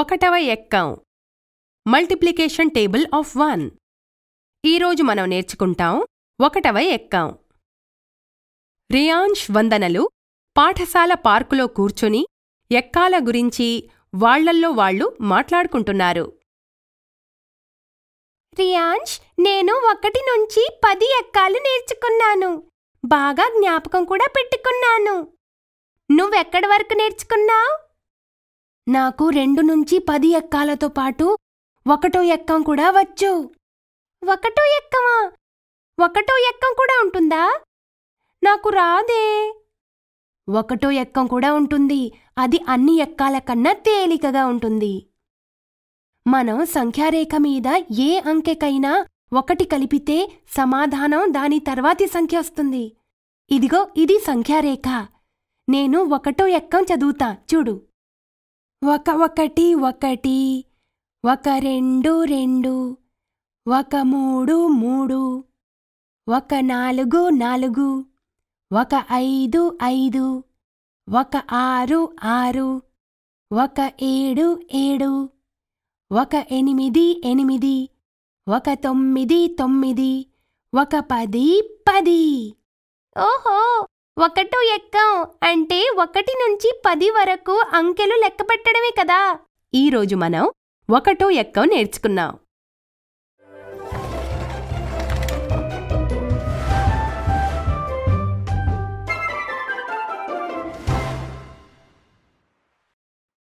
ఒకటవ ఎక్కం multiplication table of one ఈరోజు మనం నేర్చుకుంటాం ఒకటవ ఎక్కం రియాంష్ వందనలు పాఠశాల పార్కులో కూర్చుని ఎక్కాల గురించి వాళ్లల్లో వాళ్లు మాట్లాడుకుంటున్నారు రియాంష్ నేను ఒకటి నుంచి పది ఎక్కాలు నేర్చుకున్నాను బాగా జ్ఞాపకం కూడా పెట్టుకున్నాను నువ్వెక్కడి వరకు నేర్చుకున్నావు నాకు రెండు నుంచి పది ఎక్కాలతో పాటు ఒకటో ఎక్కం కూడా వచ్చు ఒకటో ఎక్కమా ఒకటో ఎక్కం కూడా ఉంటుందా నాకు రాదే ఒకటో ఎక్కం కూడా ఉంటుంది అది అన్ని ఎక్కాల కన్నా తేలికగా ఉంటుంది మనం సంఖ్యారేఖ మీద ఏ అంకెకైనా ఒకటి కలిపితే సమాధానం దాని తర్వాతి సంఖ్య వస్తుంది ఇదిగో ఇది సంఖ్యారేఖ నేను ఒకటో ఎక్కం చదువుతా చూడు ఒక ఒకటి ఒకటి ఒక రెండు రెండు ఒక మూడు మూడు ఒక నాలుగు నాలుగు ఒక ఐదు ఐదు ఒక ఆరు ఆరు ఒక ఏడు ఏడు ఒక ఎనిమిది ఎనిమిది ఒక తొమ్మిది తొమ్మిది ఒక పది పది ఓహో ఒకటో ఎక్కం అంటే ఒకటి నుంచి పది వరకు అంకెలు లెక్క పెట్టడమే కదా ఈరోజు మనం ఒకటో ఎక్కం నేర్చుకున్నాం